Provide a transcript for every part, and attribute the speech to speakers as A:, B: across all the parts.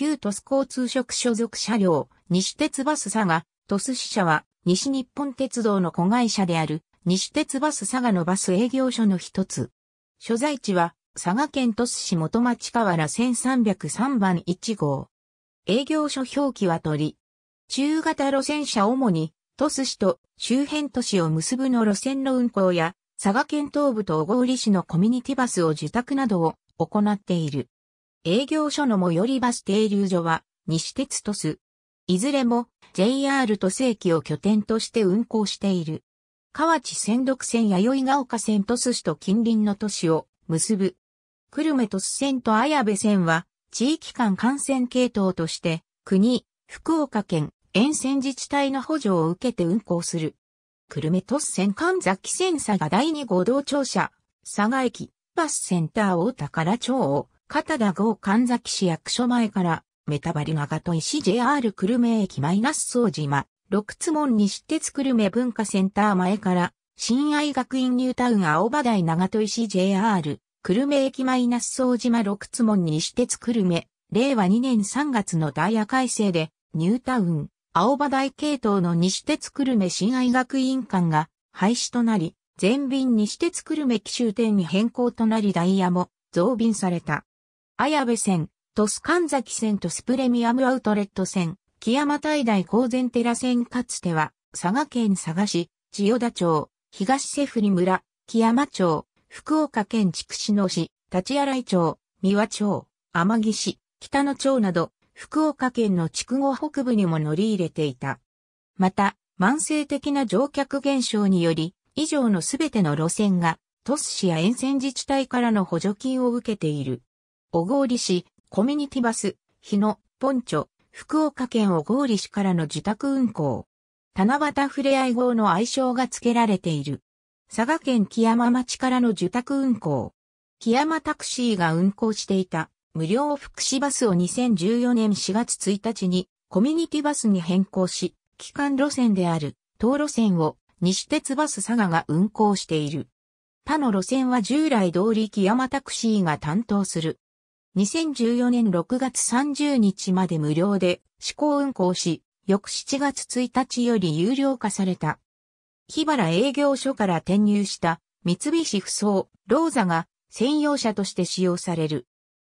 A: 旧鳥栖交通職所属車両、西鉄バス佐賀、鳥栖支社は、西日本鉄道の子会社である、西鉄バス佐賀のバス営業所の一つ。所在地は、佐賀県鳥栖市元町河原1303番1号。営業所表記は鳥。中型路線車主に、鳥栖市と周辺都市を結ぶの路線の運行や、佐賀県東部と小郡市のコミュニティバスを受託などを行っている。営業所の最寄りバス停留所は西鉄都市。いずれも JR 都市駅を拠点として運行している。河内仙独線弥生が丘線都市と近隣の都市を結ぶ。久留米都市線と綾部線は地域間幹線系統として国、福岡県、沿線自治体の補助を受けて運行する。久留米都市線神崎線佐賀第二号同庁舎、佐賀駅、バスセンター大宝町を片田郷神崎市役所前から、メタバリ長戸石 JR 久留米駅マイナス総島、六つ門西鉄久留米文化センター前から、新愛学院ニュータウン青葉台長戸石 JR、久留米駅マイナス総島六つ門西鉄久留米、令和2年3月のダイヤ改正で、ニュータウン、青葉台系統の西鉄久留米新愛学院館が廃止となり、全便西鉄久留米奇州店に変更となりダイヤも増便された。綾部線、鳥栖神崎線とスプレミアムアウトレット線、木山大大高前寺線かつては、佐賀県佐賀市、千代田町、東瀬振村、木山町、福岡県筑紫野市、立荒町、三和町、天城市、北野町など、福岡県の筑後北部にも乗り入れていた。また、慢性的な乗客減少により、以上のすべての路線が、都市や沿線自治体からの補助金を受けている。小郡市、コミュニティバス、日野、ポンチョ、福岡県小郡市からの自宅運行。七夕ふれあい号の愛称が付けられている。佐賀県木山町からの受託運行。木山タクシーが運行していた無料福祉バスを2014年4月1日にコミュニティバスに変更し、基幹路線である東路線を西鉄バス佐賀が運行している。他の路線は従来通り木山タクシーが担当する2014年6月30日まで無料で試行運行し、翌7月1日より有料化された。日原営業所から転入した三菱不走、ローザが専用車として使用される。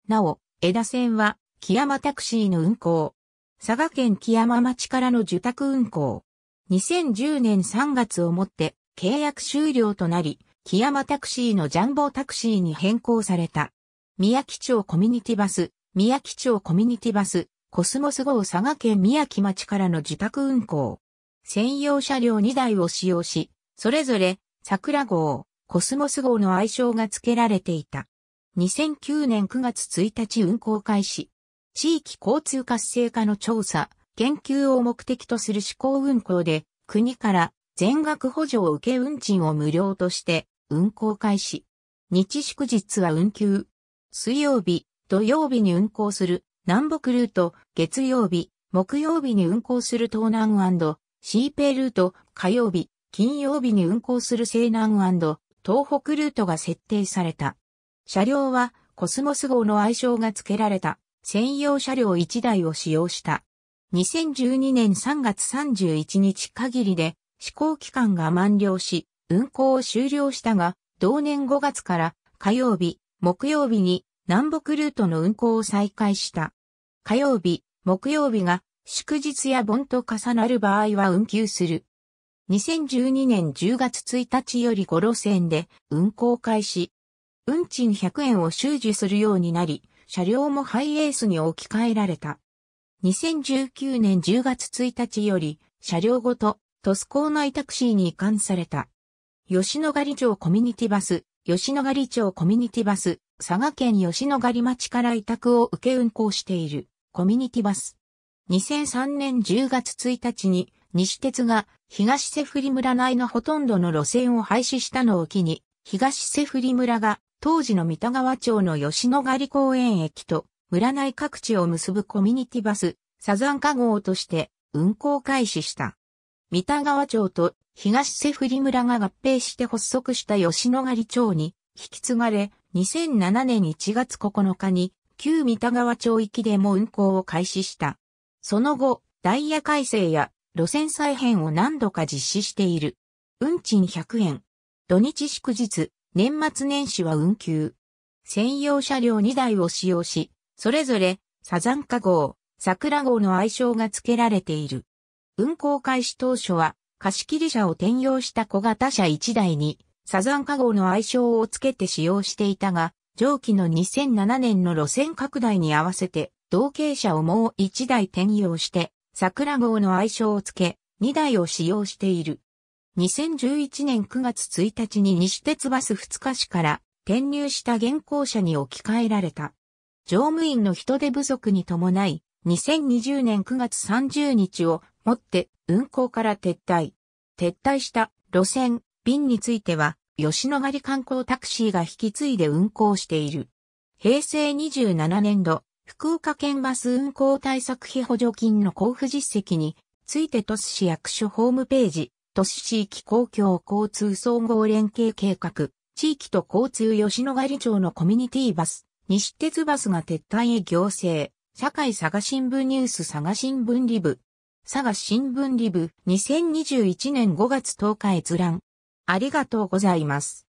A: なお、枝線は木山タクシーの運行。佐賀県木山町からの受託運行。2010年3月をもって契約終了となり、木山タクシーのジャンボタクシーに変更された。宮城町コミュニティバス、宮城町コミュニティバス、コスモス号佐賀県宮城町からの自宅運行。専用車両2台を使用し、それぞれ桜号、コスモス号の愛称が付けられていた。2009年9月1日運行開始。地域交通活性化の調査、研究を目的とする試行運行で、国から全額補助を受け運賃を無料として運行開始。日祝日は運休、水曜日、土曜日に運行する南北ルート、月曜日、木曜日に運行する東南シーペルート、火曜日、金曜日に運行する西南東北ルートが設定された。車両はコスモス号の愛称が付けられた専用車両1台を使用した。2012年3月31日限りで試行期間が満了し、運行を終了したが、同年5月から火曜日、木曜日に南北ルートの運行を再開した。火曜日、木曜日が祝日や盆と重なる場合は運休する。2012年10月1日より5路線で運行開始。運賃100円を収受するようになり、車両もハイエースに置き換えられた。2019年10月1日より、車両ごと、コーナ内タクシーに移管された。吉野ヶ里町コミュニティバス、吉野ヶ里町コミュニティバス、佐賀県吉野ヶ里町から委託を受け運行しているコミュニティバス。2003年10月1日に西鉄が東セフリ村内のほとんどの路線を廃止したのを機に、東セフリ村が当時の三田川町の吉野ヶ里公園駅と村内各地を結ぶコミュニティバス、サザンカ号として運行開始した。三田川町と東瀬振村が合併して発足した吉野ヶ里町に引き継がれ、2007年1月9日に旧三田川町域でも運行を開始した。その後、ダイヤ改正や路線再編を何度か実施している。運賃100円。土日祝日、年末年始は運休。専用車両2台を使用し、それぞれサザンカ号、桜号の愛称が付けられている。運行開始当初は、貸切車を転用した小型車1台に、サザンカ号の愛称をつけて使用していたが、上記の2007年の路線拡大に合わせて、同型車をもう1台転用して、桜号の愛称をつけ、2台を使用している。2011年9月1日に西鉄バス二日市から転入した現行車に置き換えられた。乗務員の人手不足に伴い、2020年9月30日をもって運行から撤退。撤退した路線、便については、吉野ヶ里観光タクシーが引き継いで運行している。平成27年度、福岡県バス運行対策費補助金の交付実績について都市市役所ホームページ、都市地域公共交通総合連携計画、地域と交通吉野ヶ里町のコミュニティバス、西鉄バスが撤退へ行政、社会佐賀新聞ニュース佐賀新聞リブ、佐賀新聞リブ2021年5月10日閲覧。ありがとうございます。